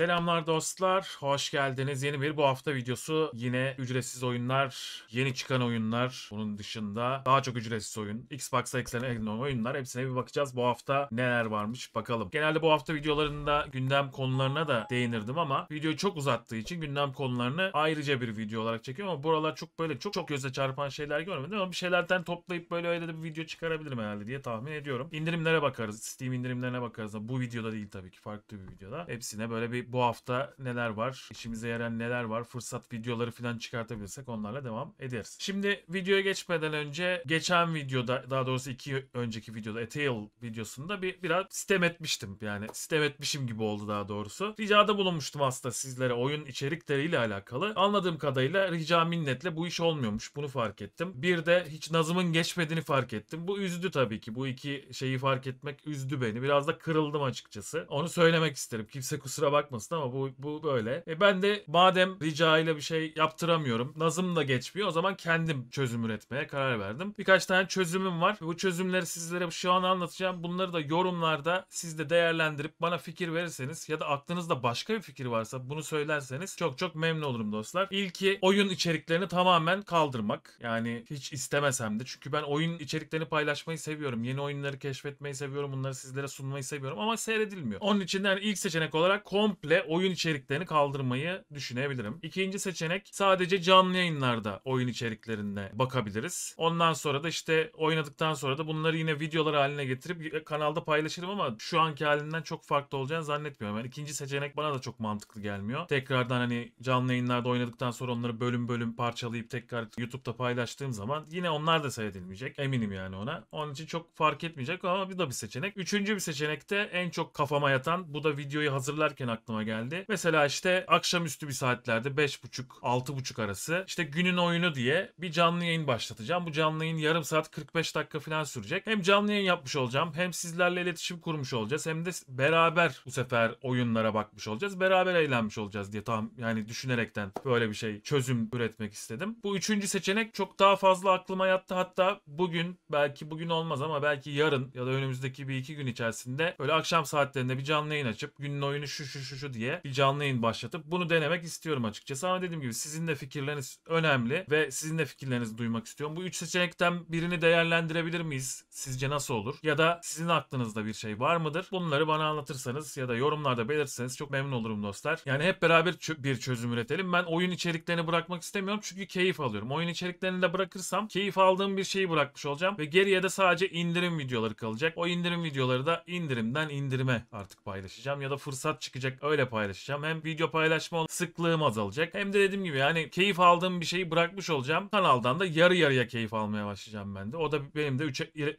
Selamlar dostlar, hoş geldiniz. Yeni bir bu hafta videosu. Yine ücretsiz oyunlar, yeni çıkan oyunlar. Bunun dışında daha çok ücretsiz oyun. Xbox'a eklenen oyunlar. Hepsine bir bakacağız. Bu hafta neler varmış bakalım. Genelde bu hafta videolarında gündem konularına da değinirdim ama video çok uzattığı için gündem konularını ayrıca bir video olarak çekiyorum ama buralar çok böyle çok çok göze çarpan şeyler görmedim ama bir şeylerden toplayıp böyle öyle de bir video çıkarabilirim herhalde diye tahmin ediyorum. İndirimlere bakarız. Steam indirimlerine bakarız. Bu videoda değil tabii ki farklı bir videoda. Hepsine böyle bir bu hafta neler var, işimize yarayan neler var, fırsat videoları falan çıkartabilirsek onlarla devam ederiz. Şimdi videoya geçmeden önce geçen videoda daha doğrusu iki önceki videoda A Tale videosunda bir biraz sistem etmiştim. Yani sistem etmişim gibi oldu daha doğrusu. Ricada bulunmuştum aslında sizlere oyun içerikleriyle alakalı. Anladığım kadarıyla rica minnetle bu iş olmuyormuş. Bunu fark ettim. Bir de hiç nazımın geçmediğini fark ettim. Bu üzdü tabii ki. Bu iki şeyi fark etmek üzdü beni. Biraz da kırıldım açıkçası. Onu söylemek isterim. Kimse kusura bakmasın olmasın ama bu, bu böyle. E ben de madem rica ile bir şey yaptıramıyorum. Nazım da geçmiyor. O zaman kendim çözüm üretmeye karar verdim. Birkaç tane çözümüm var. Bu çözümleri sizlere şu an anlatacağım. Bunları da yorumlarda siz de değerlendirip bana fikir verirseniz ya da aklınızda başka bir fikir varsa bunu söylerseniz çok çok memnun olurum dostlar. İlki oyun içeriklerini tamamen kaldırmak. Yani hiç istemesem de. Çünkü ben oyun içeriklerini paylaşmayı seviyorum. Yeni oyunları keşfetmeyi seviyorum. Bunları sizlere sunmayı seviyorum ama seyredilmiyor. Onun için yani ilk seçenek olarak komple komple oyun içeriklerini kaldırmayı düşünebilirim. İkinci seçenek sadece canlı yayınlarda oyun içeriklerinde bakabiliriz. Ondan sonra da işte oynadıktan sonra da bunları yine videolar haline getirip kanalda paylaşırım ama şu anki halinden çok farklı olacağını zannetmiyorum. Yani ikinci seçenek bana da çok mantıklı gelmiyor. Tekrardan hani canlı yayınlarda oynadıktan sonra onları bölüm bölüm parçalayıp tekrar YouTube'da paylaştığım zaman yine onlar da seyredilmeyecek. Eminim yani ona. Onun için çok fark etmeyecek ama bir da bir seçenek. Üçüncü bir seçenek de en çok kafama yatan bu da videoyu hazırlarken aklıma aklıma geldi. Mesela işte akşamüstü bir saatlerde 5.30-6.30 arası işte günün oyunu diye bir canlı yayın başlatacağım. Bu canlı yayın yarım saat 45 dakika falan sürecek. Hem canlı yayın yapmış olacağım hem sizlerle iletişim kurmuş olacağız hem de beraber bu sefer oyunlara bakmış olacağız. Beraber eğlenmiş olacağız diye tam yani düşünerekten böyle bir şey çözüm üretmek istedim. Bu üçüncü seçenek çok daha fazla aklıma yattı. Hatta bugün belki bugün olmaz ama belki yarın ya da önümüzdeki bir iki gün içerisinde böyle akşam saatlerinde bir canlı yayın açıp günün oyunu şu şu şu uçuşu diye bir canlı yayın başlatıp bunu denemek istiyorum açıkçası. Ama dediğim gibi sizin de fikirleriniz önemli ve sizin de fikirlerinizi duymak istiyorum. Bu üç seçenekten birini değerlendirebilir miyiz? Sizce nasıl olur? Ya da sizin aklınızda bir şey var mıdır? Bunları bana anlatırsanız ya da yorumlarda belirtseniz çok memnun olurum dostlar. Yani hep beraber bir çözüm üretelim. Ben oyun içeriklerini bırakmak istemiyorum çünkü keyif alıyorum. Oyun içeriklerini de bırakırsam keyif aldığım bir şeyi bırakmış olacağım ve geriye de sadece indirim videoları kalacak. O indirim videoları da indirimden indirime artık paylaşacağım ya da fırsat çıkacak Öyle paylaşacağım. Hem video paylaşma sıklığım azalacak. Hem de dediğim gibi yani keyif aldığım bir şeyi bırakmış olacağım. Kanaldan da yarı yarıya keyif almaya başlayacağım ben de. O da benim de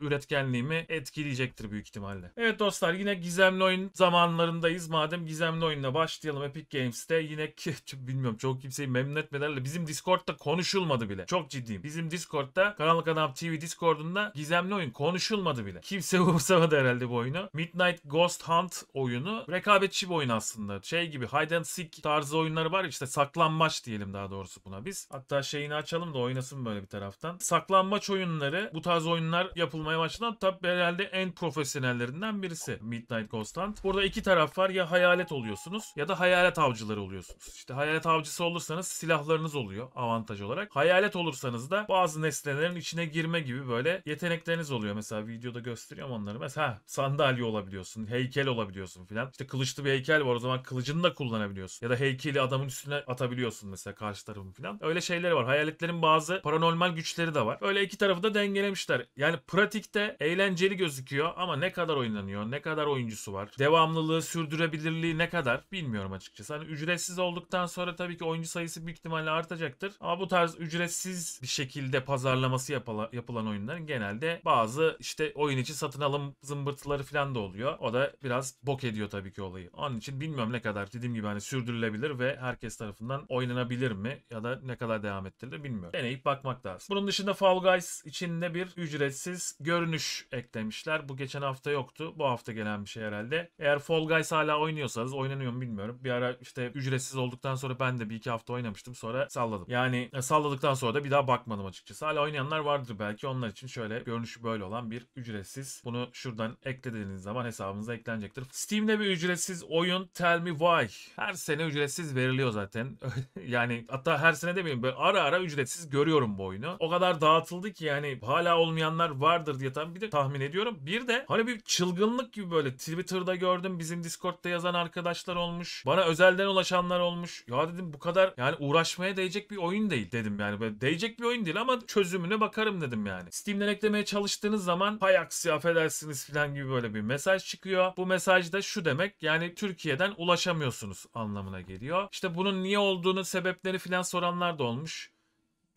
üretkenliğimi etkileyecektir büyük ihtimalle. Evet dostlar yine gizemli oyun zamanlarındayız. Madem gizemli oyunla başlayalım Epic Games'te yine ki bilmiyorum çok kimseyi memnun etmelerle bizim Discord'da konuşulmadı bile. Çok ciddiyim. Bizim Discord'da Karanlık Adam TV Discord'unda gizemli oyun konuşulmadı bile. Kimse umursamadı herhalde bu oyunu. Midnight Ghost Hunt oyunu rekabetçi bir oyun aslında aslında. Şey gibi hide and seek tarzı oyunları var işte saklanmaç diyelim daha doğrusu buna biz. Hatta şeyini açalım da oynasın böyle bir taraftan. Saklanmaç oyunları bu tarz oyunlar yapılmaya başlanan tabi herhalde en profesyonellerinden birisi Midnight Constant. Burada iki taraf var ya hayalet oluyorsunuz ya da hayalet avcıları oluyorsunuz. İşte hayalet avcısı olursanız silahlarınız oluyor avantaj olarak. Hayalet olursanız da bazı nesnelerin içine girme gibi böyle yetenekleriniz oluyor. Mesela videoda gösteriyorum onları. Mesela heh, sandalye olabiliyorsun, heykel olabiliyorsun filan. İşte kılıçlı bir heykel var o zaman zaman kılıcını da kullanabiliyorsun. Ya da heykeli adamın üstüne atabiliyorsun mesela karşı tarafın falan. Öyle şeyleri var. Hayaletlerin bazı paranormal güçleri de var. Öyle iki tarafı da dengelemişler. Yani pratikte eğlenceli gözüküyor ama ne kadar oynanıyor, ne kadar oyuncusu var. Devamlılığı, sürdürebilirliği ne kadar bilmiyorum açıkçası. Hani ücretsiz olduktan sonra tabii ki oyuncu sayısı büyük ihtimalle artacaktır. Ama bu tarz ücretsiz bir şekilde pazarlaması yapala, yapılan oyunların genelde bazı işte oyun için satın alım zımbırtıları falan da oluyor. O da biraz bok ediyor tabii ki olayı. Onun için bilmiyorum Bilmiyorum ne kadar dediğim gibi hani sürdürülebilir ve herkes tarafından oynanabilir mi ya da ne kadar devam ettirilir bilmiyorum. Deneyip bakmak lazım. Bunun dışında Fall Guys içinde bir ücretsiz görünüş eklemişler. Bu geçen hafta yoktu. Bu hafta gelen bir şey herhalde. Eğer Fall Guys hala oynuyorsanız oynanıyor mu bilmiyorum. Bir ara işte ücretsiz olduktan sonra ben de bir iki hafta oynamıştım. Sonra salladım. Yani e, salladıktan sonra da bir daha bakmadım açıkçası. Hala oynayanlar vardır belki. Onlar için şöyle görünüşü böyle olan bir ücretsiz. Bunu şuradan eklediğiniz zaman hesabınıza eklenecektir. Steam'de bir ücretsiz oyun ter tell me why. Her sene ücretsiz veriliyor zaten. yani hatta her sene demeyeyim böyle ara ara ücretsiz görüyorum bu oyunu. O kadar dağıtıldı ki yani hala olmayanlar vardır diye tam bir de tahmin ediyorum. Bir de hani bir çılgınlık gibi böyle Twitter'da gördüm bizim Discord'da yazan arkadaşlar olmuş. Bana özelden ulaşanlar olmuş. Ya dedim bu kadar yani uğraşmaya değecek bir oyun değil dedim yani. Böyle değecek bir oyun değil ama çözümüne bakarım dedim yani. Steam'den eklemeye çalıştığınız zaman hay aksi affedersiniz falan gibi böyle bir mesaj çıkıyor. Bu mesajda şu demek yani Türkiye'den ulaşamıyorsunuz anlamına geliyor. İşte bunun niye olduğunu sebepleri filan soranlar da olmuş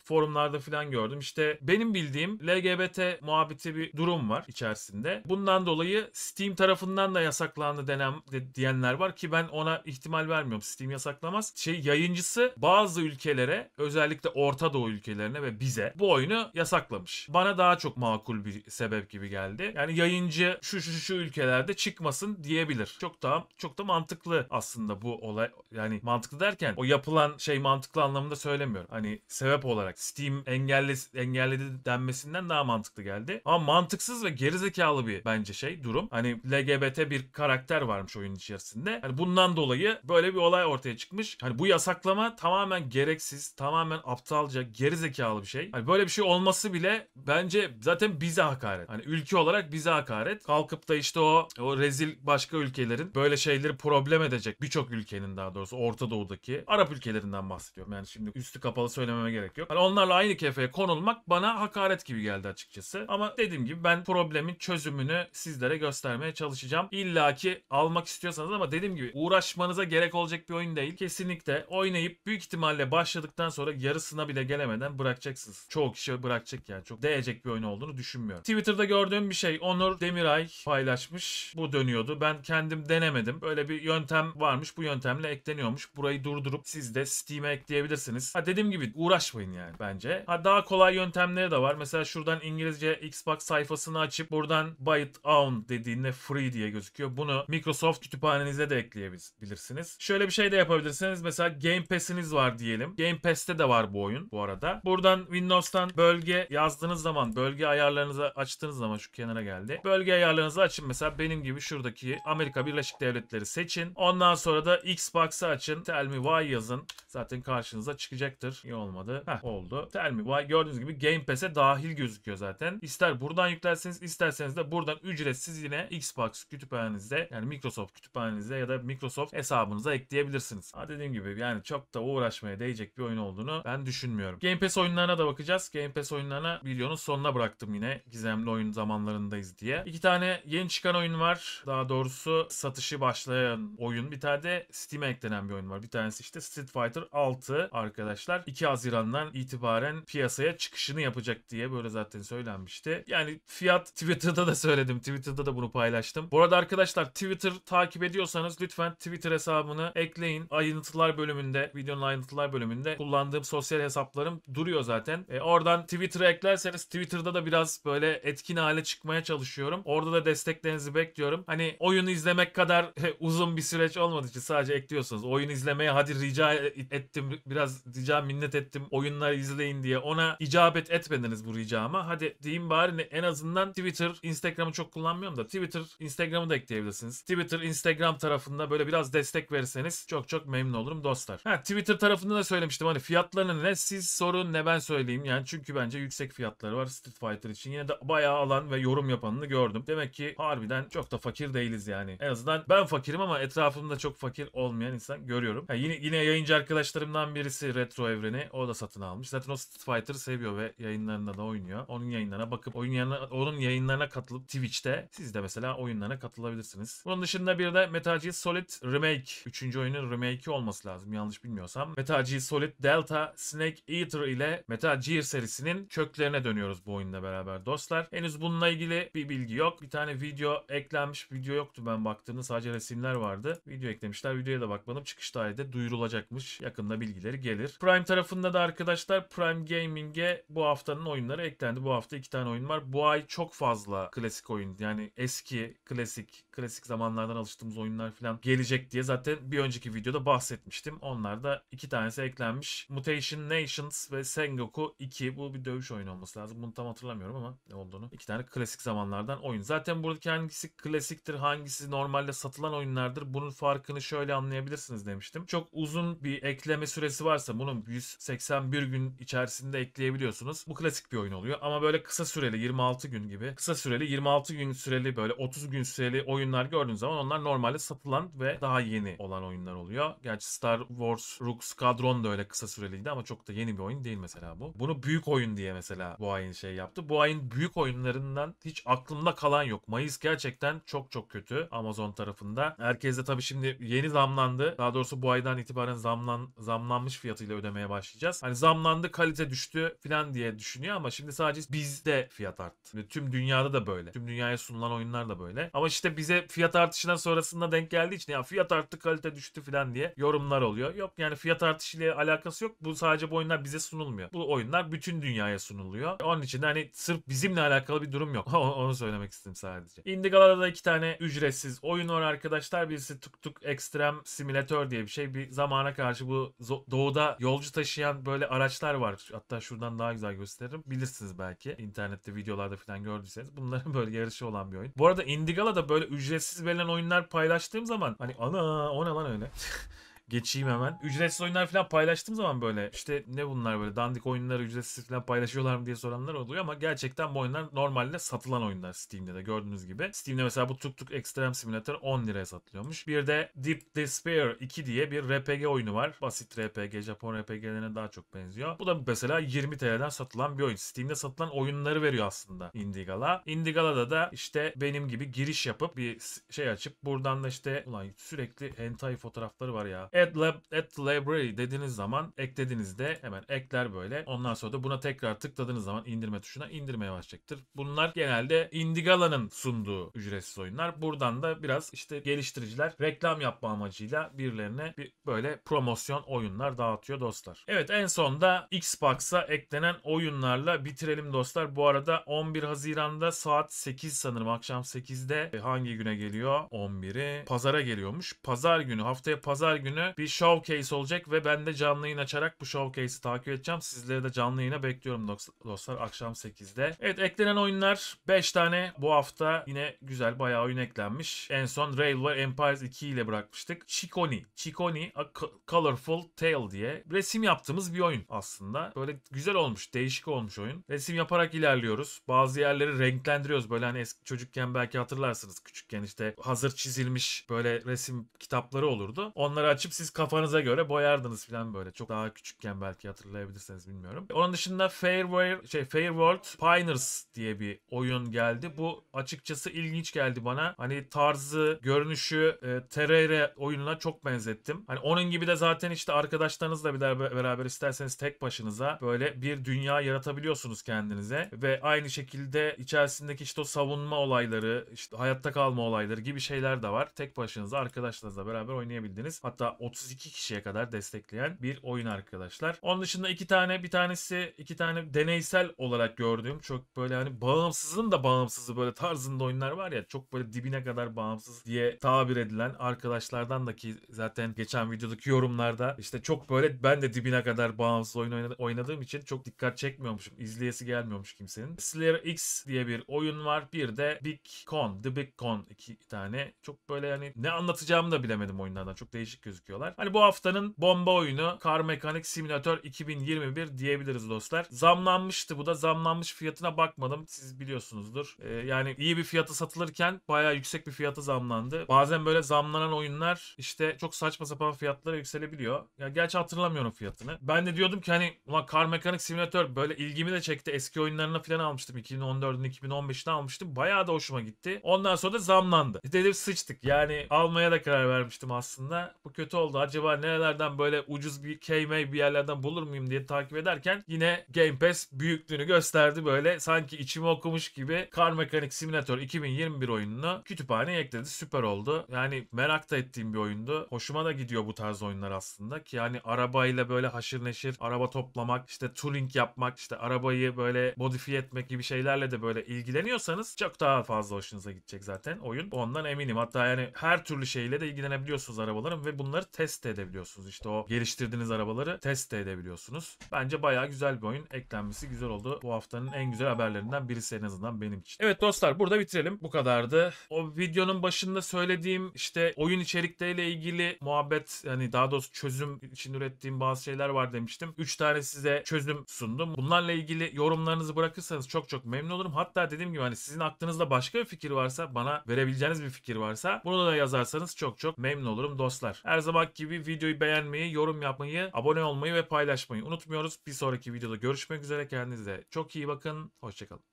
forumlarda falan gördüm. İşte benim bildiğim LGBT muhabbeti bir durum var içerisinde. Bundan dolayı Steam tarafından da yasaklandı denen de, diyenler var ki ben ona ihtimal vermiyorum. Steam yasaklamaz. Şey yayıncısı bazı ülkelere özellikle Orta Doğu ülkelerine ve bize bu oyunu yasaklamış. Bana daha çok makul bir sebep gibi geldi. Yani yayıncı şu şu şu ülkelerde çıkmasın diyebilir. Çok da çok da mantıklı aslında bu olay. Yani mantıklı derken o yapılan şey mantıklı anlamında söylemiyorum. Hani sebep olarak olarak Steam engelle, engelledi denmesinden daha mantıklı geldi. Ama mantıksız ve gerizekalı bir bence şey durum. Hani LGBT bir karakter varmış oyun içerisinde. Hani bundan dolayı böyle bir olay ortaya çıkmış. Hani bu yasaklama tamamen gereksiz, tamamen aptalca, gerizekalı bir şey. Hani böyle bir şey olması bile bence zaten bize hakaret. Hani ülke olarak bize hakaret. Kalkıp da işte o o rezil başka ülkelerin böyle şeyleri problem edecek birçok ülkenin daha doğrusu Orta Doğu'daki Arap ülkelerinden bahsediyorum. Yani şimdi üstü kapalı söylememe gerek yok. Hani onlarla aynı kefeye konulmak bana hakaret gibi geldi açıkçası. Ama dediğim gibi ben problemin çözümünü sizlere göstermeye çalışacağım. İlla ki almak istiyorsanız ama dediğim gibi uğraşmanıza gerek olacak bir oyun değil. Kesinlikle oynayıp büyük ihtimalle başladıktan sonra yarısına bile gelemeden bırakacaksınız. Çoğu kişi bırakacak yani. Çok değecek bir oyun olduğunu düşünmüyorum. Twitter'da gördüğüm bir şey Onur Demiray paylaşmış. Bu dönüyordu. Ben kendim denemedim. Böyle bir yöntem varmış. Bu yöntemle ekleniyormuş. Burayı durdurup siz de Steam'e ekleyebilirsiniz. Ha dediğim gibi uğraşmayın yani bence. Ha daha kolay yöntemleri de var. Mesela şuradan İngilizce Xbox sayfasını açıp buradan Byte it on dediğinde free diye gözüküyor. Bunu Microsoft kütüphanenize de ekleyebilirsiniz. Şöyle bir şey de yapabilirsiniz. Mesela Game Pass'iniz var diyelim. Game Pass'te de var bu oyun bu arada. Buradan Windows'tan bölge yazdığınız zaman, bölge ayarlarınızı açtığınız zaman şu kenara geldi. Bölge ayarlarınızı açın. Mesela benim gibi şuradaki Amerika Birleşik Devletleri seçin. Ondan sonra da Xbox'ı açın. Tell me why yazın. Zaten karşınıza çıkacaktır. İyi olmadı. Heh, oldu oldu. Tell Me Why gördüğünüz gibi Game Pass'e dahil gözüküyor zaten. İster buradan yüklerseniz isterseniz de buradan ücretsiz yine Xbox kütüphanenizde yani Microsoft kütüphanenizde ya da Microsoft hesabınıza ekleyebilirsiniz. Ha dediğim gibi yani çok da uğraşmaya değecek bir oyun olduğunu ben düşünmüyorum. Game Pass oyunlarına da bakacağız. Game Pass oyunlarına videonun sonuna bıraktım yine gizemli oyun zamanlarındayız diye. İki tane yeni çıkan oyun var. Daha doğrusu satışı başlayan oyun. Bir tane de Steam'e eklenen bir oyun var. Bir tanesi işte Street Fighter 6 arkadaşlar. 2 Haziran'dan itibaren itibaren piyasaya çıkışını yapacak diye böyle zaten söylenmişti. Yani fiyat Twitter'da da söyledim. Twitter'da da bunu paylaştım. Bu arada arkadaşlar Twitter takip ediyorsanız lütfen Twitter hesabını ekleyin. Ayrıntılar bölümünde, videonun ayrıntılar bölümünde kullandığım sosyal hesaplarım duruyor zaten. E, oradan Twitter'a eklerseniz Twitter'da da biraz böyle etkin hale çıkmaya çalışıyorum. Orada da desteklerinizi bekliyorum. Hani oyunu izlemek kadar uzun bir süreç olmadığı için sadece ekliyorsunuz. Oyun izlemeye hadi rica e, ettim, biraz rica minnet ettim. Oyunları izleyin diye ona icabet etmediniz bu ricama. Hadi diyeyim bari ne en azından Twitter, Instagram'ı çok kullanmıyorum da Twitter, Instagram'ı da ekleyebilirsiniz. Twitter, Instagram tarafında böyle biraz destek verirseniz çok çok memnun olurum dostlar. Ha Twitter tarafında da söylemiştim hani fiyatlarını ne siz sorun ne ben söyleyeyim yani çünkü bence yüksek fiyatları var Street Fighter için. Yine de bayağı alan ve yorum yapanını gördüm. Demek ki harbiden çok da fakir değiliz yani. En azından ben fakirim ama etrafımda çok fakir olmayan insan görüyorum. Ha, yine yine yayıncı arkadaşlarımdan birisi Retro Evreni o da satın almış zaten o Street Fighter seviyor ve yayınlarında da oynuyor. Onun yayınlarına bakıp oyun yayınlarına, onun yayınlarına katılıp Twitch'te siz de mesela oyunlarına katılabilirsiniz. Bunun dışında bir de Metal Gear Solid Remake. Üçüncü oyunun remake'i olması lazım yanlış bilmiyorsam. Metal Gear Solid Delta Snake Eater ile Metal Gear serisinin köklerine dönüyoruz bu oyunda beraber dostlar. Henüz bununla ilgili bir bilgi yok. Bir tane video eklenmiş. Video yoktu ben baktığımda sadece resimler vardı. Video eklemişler. Videoya da bakmadım. Çıkış tarihi de duyurulacakmış. Yakında bilgileri gelir. Prime tarafında da arkadaşlar Prime Gaming'e bu haftanın oyunları eklendi. Bu hafta iki tane oyun var. Bu ay çok fazla klasik oyun yani eski klasik klasik zamanlardan alıştığımız oyunlar falan gelecek diye zaten bir önceki videoda bahsetmiştim. Onlar da iki tanesi eklenmiş. Mutation Nations ve Sengoku 2. Bu bir dövüş oyunu olması lazım. Bunu tam hatırlamıyorum ama ne olduğunu. İki tane klasik zamanlardan oyun. Zaten buradaki hangisi klasiktir, hangisi normalde satılan oyunlardır. Bunun farkını şöyle anlayabilirsiniz demiştim. Çok uzun bir ekleme süresi varsa bunun 181 gün gün içerisinde ekleyebiliyorsunuz. Bu klasik bir oyun oluyor ama böyle kısa süreli 26 gün gibi kısa süreli 26 gün süreli böyle 30 gün süreli oyunlar gördüğünüz zaman onlar normalde satılan ve daha yeni olan oyunlar oluyor. Gerçi Star Wars Rogue Squadron da öyle kısa süreliydi ama çok da yeni bir oyun değil mesela bu. Bunu büyük oyun diye mesela bu ayın şey yaptı. Bu ayın büyük oyunlarından hiç aklımda kalan yok. Mayıs gerçekten çok çok kötü Amazon tarafında. Herkes de tabii şimdi yeni zamlandı. Daha doğrusu bu aydan itibaren zamlan zamlanmış fiyatıyla ödemeye başlayacağız. Hani zamlan pahalandı, kalite düştü falan diye düşünüyor ama şimdi sadece bizde fiyat arttı. Şimdi tüm dünyada da böyle. Tüm dünyaya sunulan oyunlar da böyle. Ama işte bize fiyat artışından sonrasında denk geldiği için ya fiyat arttı, kalite düştü falan diye yorumlar oluyor. Yok yani fiyat artışıyla alakası yok. Bu sadece bu oyunlar bize sunulmuyor. Bu oyunlar bütün dünyaya sunuluyor. Onun için de hani sırf bizimle alakalı bir durum yok. Onu söylemek istedim sadece. Indigala'da da iki tane ücretsiz oyun var arkadaşlar. Birisi Tuk Tuk Extreme Simulator diye bir şey. Bir zamana karşı bu doğuda yolcu taşıyan böyle araçlar araçlar var. Hatta şuradan daha güzel gösteririm. Bilirsiniz belki. internette videolarda falan gördüyseniz. Bunların böyle yarışı olan bir oyun. Bu arada Indigala'da böyle ücretsiz verilen oyunlar paylaştığım zaman hani ana o ne lan öyle. geçeyim hemen. Ücretsiz oyunlar falan paylaştığım zaman böyle işte ne bunlar böyle dandik oyunları ücretsiz falan paylaşıyorlar mı diye soranlar oluyor ama gerçekten bu oyunlar normalde satılan oyunlar Steam'de de gördüğünüz gibi. Steam'de mesela bu Tuk Tuk Extreme Simulator 10 liraya satılıyormuş. Bir de Deep Despair 2 diye bir RPG oyunu var. Basit RPG, Japon RPG'lerine daha çok benziyor. Bu da mesela 20 TL'den satılan bir oyun. Steam'de satılan oyunları veriyor aslında Indigala. Indigala'da da işte benim gibi giriş yapıp bir şey açıp buradan da işte ulan sürekli hentai fotoğrafları var ya add, lab, add library dediğiniz zaman eklediğinizde hemen ekler böyle. Ondan sonra da buna tekrar tıkladığınız zaman indirme tuşuna indirmeye başlayacaktır. Bunlar genelde Indigala'nın sunduğu ücretsiz oyunlar. Buradan da biraz işte geliştiriciler reklam yapma amacıyla birilerine bir böyle promosyon oyunlar dağıtıyor dostlar. Evet en son da Xbox'a eklenen oyunlarla bitirelim dostlar. Bu arada 11 Haziran'da saat 8 sanırım akşam 8'de e, hangi güne geliyor? 11'i pazara geliyormuş. Pazar günü haftaya pazar günü günü bir showcase olacak ve ben de canlı yayın açarak bu showcase'i takip edeceğim. Sizleri de canlı yayına bekliyorum dostlar akşam 8'de. Evet eklenen oyunlar 5 tane bu hafta yine güzel bayağı oyun eklenmiş. En son Railway Empires 2 ile bırakmıştık. Chikoni. Chikoni A Colorful Tale diye resim yaptığımız bir oyun aslında. Böyle güzel olmuş, değişik olmuş oyun. Resim yaparak ilerliyoruz. Bazı yerleri renklendiriyoruz. Böyle hani eski çocukken belki hatırlarsınız. Küçükken işte hazır çizilmiş böyle resim kitapları olurdu. Onları açıp siz kafanıza göre boyardınız falan böyle. Çok daha küçükken belki hatırlayabilirsiniz bilmiyorum. Onun dışında Fairware, şey Fairworld Pioneers diye bir oyun geldi. Bu açıkçası ilginç geldi bana. Hani tarzı, görünüşü e, Terraria oyununa çok benzettim. Hani onun gibi de zaten işte arkadaşlarınızla bir beraber isterseniz tek başınıza böyle bir dünya yaratabiliyorsunuz kendinize ve aynı şekilde içerisindeki işte o savunma olayları, işte hayatta kalma olayları gibi şeyler de var. Tek başınıza arkadaşlarınızla beraber oynayabildiniz. Hatta 32 kişiye kadar destekleyen bir oyun arkadaşlar. Onun dışında iki tane bir tanesi iki tane deneysel olarak gördüğüm çok böyle hani bağımsızın da bağımsızı böyle tarzında oyunlar var ya çok böyle dibine kadar bağımsız diye tabir edilen arkadaşlardan da ki zaten geçen videodaki yorumlarda işte çok böyle ben de dibine kadar bağımsız oyun oynadığım için çok dikkat çekmiyormuşum. izleyesi gelmiyormuş kimsenin. Slayer X diye bir oyun var. Bir de Big Con, The Big Con iki tane. Çok böyle yani ne anlatacağımı da bilemedim oyunlardan. Çok değişik gözüküyor yapıyorlar. Hani bu haftanın bomba oyunu Car Mechanic Simulator 2021 diyebiliriz dostlar. Zamlanmıştı bu da zamlanmış fiyatına bakmadım. Siz biliyorsunuzdur. Ee, yani iyi bir fiyatı satılırken bayağı yüksek bir fiyatı zamlandı. Bazen böyle zamlanan oyunlar işte çok saçma sapan fiyatlara yükselebiliyor. Ya gerçi hatırlamıyorum fiyatını. Ben de diyordum ki hani ulan Car Mechanic Simulator böyle ilgimi de çekti. Eski oyunlarına falan almıştım. 2014'ün 2015'ini almıştım. Bayağı da hoşuma gitti. Ondan sonra da zamlandı. Dedim sıçtık. Yani almaya da karar vermiştim aslında. Bu kötü oldu. Acaba nerelerden böyle ucuz bir KMA bir yerlerden bulur muyum diye takip ederken yine Game Pass büyüklüğünü gösterdi böyle. Sanki içimi okumuş gibi Car Mechanic Simulator 2021 oyununu kütüphaneye ekledi. Süper oldu. Yani merak da ettiğim bir oyundu. Hoşuma da gidiyor bu tarz oyunlar aslında ki yani arabayla böyle haşır neşir araba toplamak, işte tuning yapmak, işte arabayı böyle modifiye etmek gibi şeylerle de böyle ilgileniyorsanız çok daha fazla hoşunuza gidecek zaten oyun. Ondan eminim. Hatta yani her türlü şeyle de ilgilenebiliyorsunuz arabaların ve bunları test edebiliyorsunuz. İşte o geliştirdiğiniz arabaları test edebiliyorsunuz. Bence bayağı güzel bir oyun. Eklenmesi güzel oldu. Bu haftanın en güzel haberlerinden birisi en azından benim için. Evet dostlar burada bitirelim. Bu kadardı. O videonun başında söylediğim işte oyun içerikleriyle ilgili muhabbet yani daha doğrusu çözüm için ürettiğim bazı şeyler var demiştim. 3 tane size çözüm sundum. Bunlarla ilgili yorumlarınızı bırakırsanız çok çok memnun olurum. Hatta dediğim gibi hani sizin aklınızda başka bir fikir varsa bana verebileceğiniz bir fikir varsa bunu da yazarsanız çok çok memnun olurum dostlar. Her zaman Tımak gibi videoyu beğenmeyi, yorum yapmayı, abone olmayı ve paylaşmayı unutmuyoruz. Bir sonraki videoda görüşmek üzere. Kendinize çok iyi bakın. Hoşçakalın.